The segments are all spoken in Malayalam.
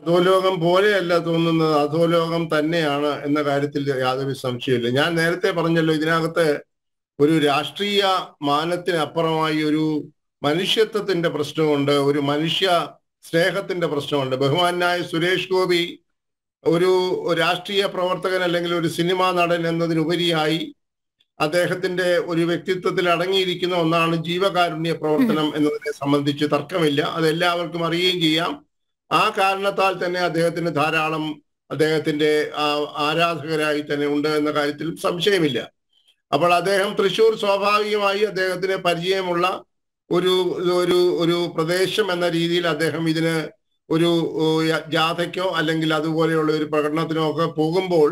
അധോലോകം പോലെയല്ല തോന്നുന്നത് അധോലോകം തന്നെയാണ് എന്ന കാര്യത്തിൽ യാതൊരു സംശയമില്ല ഞാൻ നേരത്തെ പറഞ്ഞല്ലോ ഇതിനകത്ത് ഒരു രാഷ്ട്രീയ മാനത്തിനപ്പുറമായി ഒരു മനുഷ്യത്വത്തിന്റെ പ്രശ്നമുണ്ട് ഒരു മനുഷ്യ സ്നേഹത്തിന്റെ പ്രശ്നമുണ്ട് ബഹുമാനായ സുരേഷ് ഗോപി ഒരു രാഷ്ട്രീയ പ്രവർത്തകൻ അല്ലെങ്കിൽ ഒരു സിനിമാ നടൻ എന്നതിനുപരിയായി അദ്ദേഹത്തിന്റെ ഒരു വ്യക്തിത്വത്തിൽ അടങ്ങിയിരിക്കുന്ന ഒന്നാണ് ജീവകാരുണ്യ പ്രവർത്തനം എന്നതിനെ സംബന്ധിച്ച് തർക്കമില്ല അത് എല്ലാവർക്കും അറിയുകയും ചെയ്യാം ആ കാരണത്താൽ തന്നെ അദ്ദേഹത്തിന് ധാരാളം അദ്ദേഹത്തിന്റെ ആരാധകരായി തന്നെ ഉണ്ട് എന്ന കാര്യത്തിൽ സംശയമില്ല അപ്പോൾ അദ്ദേഹം തൃശൂർ സ്വാഭാവികമായി അദ്ദേഹത്തിന് പരിചയമുള്ള ഒരു ഒരു ഒരു പ്രദേശം എന്ന രീതിയിൽ അദ്ദേഹം ഇതിന് ഒരു ജാഥയ്ക്കോ അല്ലെങ്കിൽ അതുപോലെയുള്ള ഒരു പ്രകടനത്തിനോ ഒക്കെ പോകുമ്പോൾ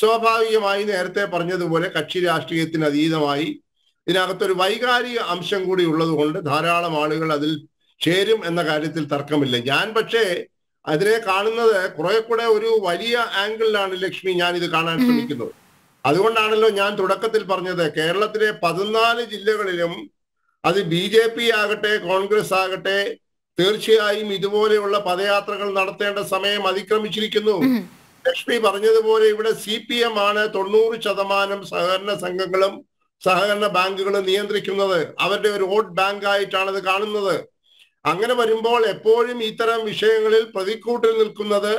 സ്വാഭാവികമായി നേരത്തെ പറഞ്ഞതുപോലെ കക്ഷി രാഷ്ട്രീയത്തിന് അതീതമായി ഇതിനകത്തൊരു വൈകാരിക അംശം കൂടി ഉള്ളതുകൊണ്ട് ധാരാളം ആളുകൾ അതിൽ ചേരും എന്ന കാര്യത്തിൽ തർക്കമില്ല ഞാൻ പക്ഷേ അതിനെ കാണുന്നത് കുറെ കൂടെ ഒരു വലിയ ആംഗിളിലാണ് ലക്ഷ്മി ഞാൻ ഇത് കാണാൻ ശ്രമിക്കുന്നത് അതുകൊണ്ടാണല്ലോ ഞാൻ തുടക്കത്തിൽ പറഞ്ഞത് കേരളത്തിലെ പതിനാല് ജില്ലകളിലും അത് ബി ജെ പി ആകട്ടെ കോൺഗ്രസ് ആകട്ടെ തീർച്ചയായും ഇതുപോലെയുള്ള പദയാത്രകൾ നടത്തേണ്ട സമയം അതിക്രമിച്ചിരിക്കുന്നു ലക്ഷ്മി പറഞ്ഞതുപോലെ ഇവിടെ സി പി എം ആണ് തൊണ്ണൂറ് ശതമാനം സഹകരണ സംഘങ്ങളും സഹകരണ ബാങ്കുകളും നിയന്ത്രിക്കുന്നത് അവരുടെ ഒരു വോട്ട് ബാങ്കായിട്ടാണ് അത് കാണുന്നത് അങ്ങനെ വരുമ്പോൾ എപ്പോഴും ഇത്തരം വിഷയങ്ങളിൽ പ്രതിക്കൂട്ടിൽ നിൽക്കുന്നത്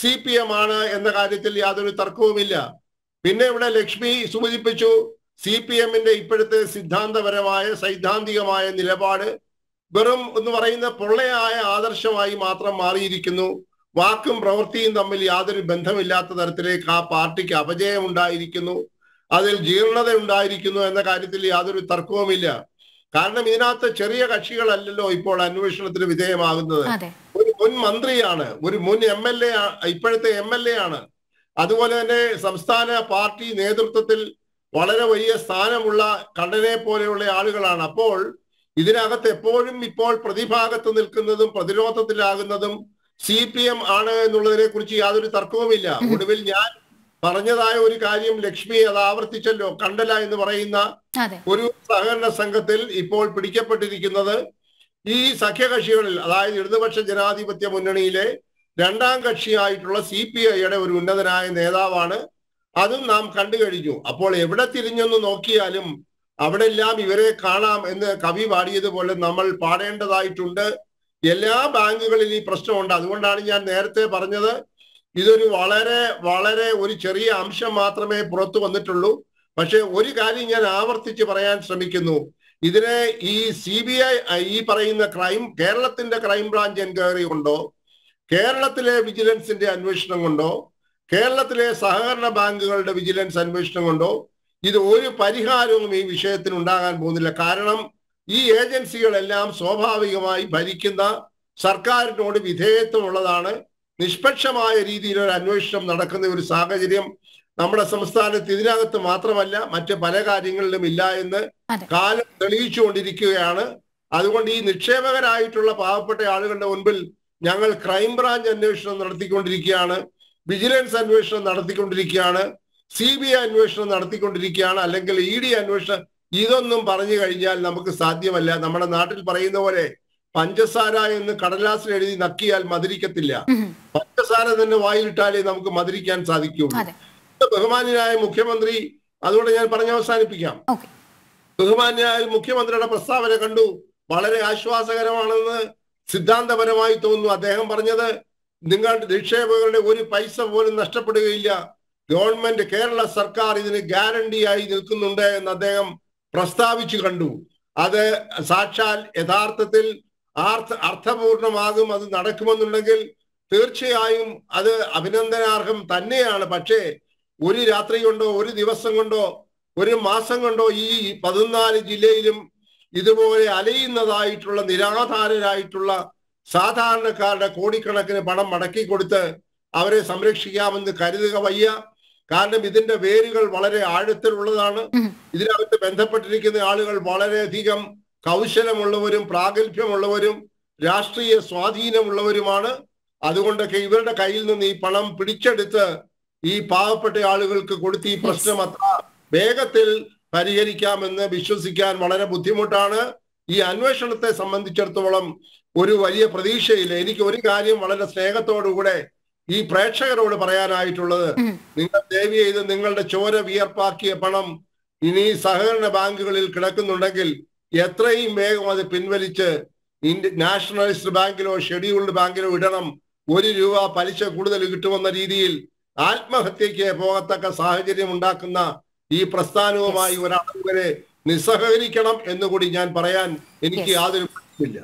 സി പി എം ആണ് എന്ന കാര്യത്തിൽ യാതൊരു തർക്കവുമില്ല പിന്നെ ഇവിടെ ലക്ഷ്മി സൂചിപ്പിച്ചു സി പി എമ്മിന്റെ ഇപ്പോഴത്തെ സിദ്ധാന്തപരമായ സൈദ്ധാന്തികമായ നിലപാട് വെറും എന്ന് പറയുന്ന പൊള്ളയായ ആദർശമായി മാത്രം മാറിയിരിക്കുന്നു വാക്കും പ്രവൃത്തിയും തമ്മിൽ യാതൊരു ബന്ധമില്ലാത്ത തരത്തിലേക്ക് ആ പാർട്ടിക്ക് അപജയം ഉണ്ടായിരിക്കുന്നു അതിൽ ജീർണത ഉണ്ടായിരിക്കുന്നു എന്ന കാര്യത്തിൽ യാതൊരു തർക്കവുമില്ല കാരണം ഇതിനകത്ത് ചെറിയ കക്ഷികളല്ലല്ലോ ഇപ്പോൾ അന്വേഷണത്തിന് വിധേയമാകുന്നത് ഒരു മുൻ മന്ത്രിയാണ് ഒരു മുൻ എം എൽ എ ഇപ്പോഴത്തെ എം എൽ എ ആണ് അതുപോലെ തന്നെ സംസ്ഥാന പാർട്ടി നേതൃത്വത്തിൽ വളരെ വലിയ സ്ഥാനമുള്ള കണ്ണനെ പോലെയുള്ള ആളുകളാണ് അപ്പോൾ ഇതിനകത്ത് എപ്പോഴും ഇപ്പോൾ പ്രതിഭാഗത്ത് നിൽക്കുന്നതും പ്രതിരോധത്തിലാകുന്നതും സി പി എം ആണ് എന്നുള്ളതിനെ കുറിച്ച് യാതൊരു തർക്കവുമില്ല ഒടുവിൽ ഞാൻ പറഞ്ഞതായ ഒരു കാര്യം ലക്ഷ്മി അത് ആവർത്തിച്ചല്ലോ കണ്ടല എന്ന് പറയുന്ന ഒരു സഹകരണ സംഘത്തിൽ ഇപ്പോൾ പിടിക്കപ്പെട്ടിരിക്കുന്നത് ഈ സഖ്യകക്ഷികളിൽ അതായത് ഇടതുപക്ഷ ജനാധിപത്യ മുന്നണിയിലെ രണ്ടാം കക്ഷിയായിട്ടുള്ള സി പി ഐയുടെ ഒരു ഉന്നതനായ നേതാവാണ് അതും നാം കണ്ടു കഴിഞ്ഞു അപ്പോൾ എവിടെ തിരിഞ്ഞൊന്ന് നോക്കിയാലും അവിടെ എല്ലാം ഇവരെ കാണാം എന്ന് കവി പാടിയതുപോലെ നമ്മൾ പാടേണ്ടതായിട്ടുണ്ട് എല്ലാ ബാങ്കുകളിൽ ഈ പ്രശ്നമുണ്ട് അതുകൊണ്ടാണ് ഞാൻ നേരത്തെ പറഞ്ഞത് ഇതൊരു വളരെ വളരെ ഒരു ചെറിയ അംശം മാത്രമേ പുറത്തു വന്നിട്ടുള്ളൂ പക്ഷെ ഒരു കാര്യം ഞാൻ ആവർത്തിച്ച് പറയാൻ ശ്രമിക്കുന്നു ഇതിനെ ഈ സി ബി ഐ ഈ പറയുന്ന ക്രൈം കേരളത്തിന്റെ ക്രൈം ബ്രാഞ്ച് എൻക്വയറി കൊണ്ടോ കേരളത്തിലെ വിജിലൻസിന്റെ അന്വേഷണം കൊണ്ടോ കേരളത്തിലെ സഹകരണ ബാങ്കുകളുടെ വിജിലൻസ് അന്വേഷണം കൊണ്ടോ ഇത് ഒരു പരിഹാരവും ഈ വിഷയത്തിന് ഉണ്ടാകാൻ പോകുന്നില്ല കാരണം ഈ ഏജൻസികളെല്ലാം സ്വാഭാവികമായി ഭരിക്കുന്ന സർക്കാരിനോട് വിധേയത്വമുള്ളതാണ് നിഷ്പക്ഷമായ രീതിയിൽ ഒരു അന്വേഷണം നടക്കുന്ന ഒരു സാഹചര്യം നമ്മുടെ സംസ്ഥാനത്ത് ഇതിനകത്ത് മാത്രമല്ല മറ്റ് പല കാര്യങ്ങളിലും ഇല്ല എന്ന് കാലം തെളിയിച്ചുകൊണ്ടിരിക്കുകയാണ് അതുകൊണ്ട് ഈ നിക്ഷേപകരായിട്ടുള്ള പാവപ്പെട്ട ആളുകളുടെ മുൻപിൽ ഞങ്ങൾ ക്രൈംബ്രാഞ്ച് അന്വേഷണം നടത്തിക്കൊണ്ടിരിക്കുകയാണ് വിജിലൻസ് അന്വേഷണം നടത്തിക്കൊണ്ടിരിക്കുകയാണ് സി ബി ഐ അന്വേഷണം നടത്തിക്കൊണ്ടിരിക്കുകയാണ് അല്ലെങ്കിൽ ഇ ഡി അന്വേഷണം ഇതൊന്നും പറഞ്ഞു കഴിഞ്ഞാൽ നമുക്ക് സാധ്യമല്ല നമ്മുടെ നാട്ടിൽ പറയുന്ന പോലെ പഞ്ചസാര എന്ന് കടലാസിൽ എഴുതി നക്കിയാൽ മധുരിക്കത്തില്ല പഞ്ചസാര തന്നെ വായിലിട്ടാലേ നമുക്ക് മധുരിക്കാൻ സാധിക്കുകയുള്ളൂ ബഹുമാനായ മുഖ്യമന്ത്രി അതുകൊണ്ട് ഞാൻ പറഞ്ഞ് അവസാനിപ്പിക്കാം ബഹുമാനായ മുഖ്യമന്ത്രിയുടെ പ്രസ്താവന കണ്ടു വളരെ ആശ്വാസകരമാണെന്ന് സിദ്ധാന്തപരമായി തോന്നുന്നു അദ്ദേഹം പറഞ്ഞത് നിങ്ങളുടെ നിക്ഷേപകരുടെ ഒരു പൈസ പോലും നഷ്ടപ്പെടുകയില്ല ഗവൺമെന്റ് കേരള സർക്കാർ ഇതിന് ഗ്യാരണ്ടിയായി നിൽക്കുന്നുണ്ട് എന്ന് അദ്ദേഹം പ്രസ്താവിച്ചു കണ്ടു അത് സാക്ഷാൽ യഥാർത്ഥത്തിൽ അർത്ഥ അർത്ഥപൂർണമാകും അത് നടക്കുമെന്നുണ്ടെങ്കിൽ തീർച്ചയായും അത് അഭിനന്ദനാർഹം തന്നെയാണ് പക്ഷേ ഒരു രാത്രി കൊണ്ടോ ഒരു ദിവസം കൊണ്ടോ ഒരു മാസം കൊണ്ടോ ഈ പതിനാല് ജില്ലയിലും ഇതുപോലെ അലയുന്നതായിട്ടുള്ള നിരാധാരരായിട്ടുള്ള സാധാരണക്കാരുടെ കോടിക്കണക്കിന് പണം മടക്കി കൊടുത്ത് അവരെ സംരക്ഷിക്കാമെന്ന് കരുതുക വയ്യ കാരണം ഇതിന്റെ വേരുകൾ വളരെ ആഴത്തിലുള്ളതാണ് ഇതിനകത്ത് ബന്ധപ്പെട്ടിരിക്കുന്ന ആളുകൾ വളരെയധികം കൗശലമുള്ളവരും പ്രാഗൽഭ്യമുള്ളവരും രാഷ്ട്രീയ സ്വാധീനമുള്ളവരുമാണ് അതുകൊണ്ടൊക്കെ ഇവരുടെ കയ്യിൽ നിന്ന് ഈ പണം പിടിച്ചെടുത്ത് ഈ പാവപ്പെട്ട ആളുകൾക്ക് കൊടുത്ത് ഈ പ്രശ്നം അത്ര വേഗത്തിൽ പരിഹരിക്കാമെന്ന് വിശ്വസിക്കാൻ വളരെ ബുദ്ധിമുട്ടാണ് ഈ അന്വേഷണത്തെ സംബന്ധിച്ചിടത്തോളം ഒരു വലിയ പ്രതീക്ഷയില്ല എനിക്ക് ഒരു കാര്യം വളരെ സ്നേഹത്തോടുകൂടെ ഈ പ്രേക്ഷകരോട് പറയാനായിട്ടുള്ളത് നിങ്ങൾ ദേവി ചെയ്ത് നിങ്ങളുടെ ചോര വിയർപ്പാക്കിയ പണം ഇനി സഹകരണ ബാങ്കുകളിൽ കിടക്കുന്നുണ്ടെങ്കിൽ എത്രയും വേഗം അത് പിൻവലിച്ച് നാഷണലിസ്റ്റ് ബാങ്കിലോ ഷെഡ്യൂൾഡ് ബാങ്കിലോ ഇടണം ഒരു രൂപ പലിശ കൂടുതൽ കിട്ടുമെന്ന രീതിയിൽ ആത്മഹത്യക്ക് പോകത്തക്ക സാഹചര്യം ഉണ്ടാക്കുന്ന ഈ പ്രസ്ഥാനവുമായി ഒരാൾ വരെ നിസ്സഹകരിക്കണം എന്നുകൂടി ഞാൻ പറയാൻ എനിക്ക് യാതൊരു ഇല്ല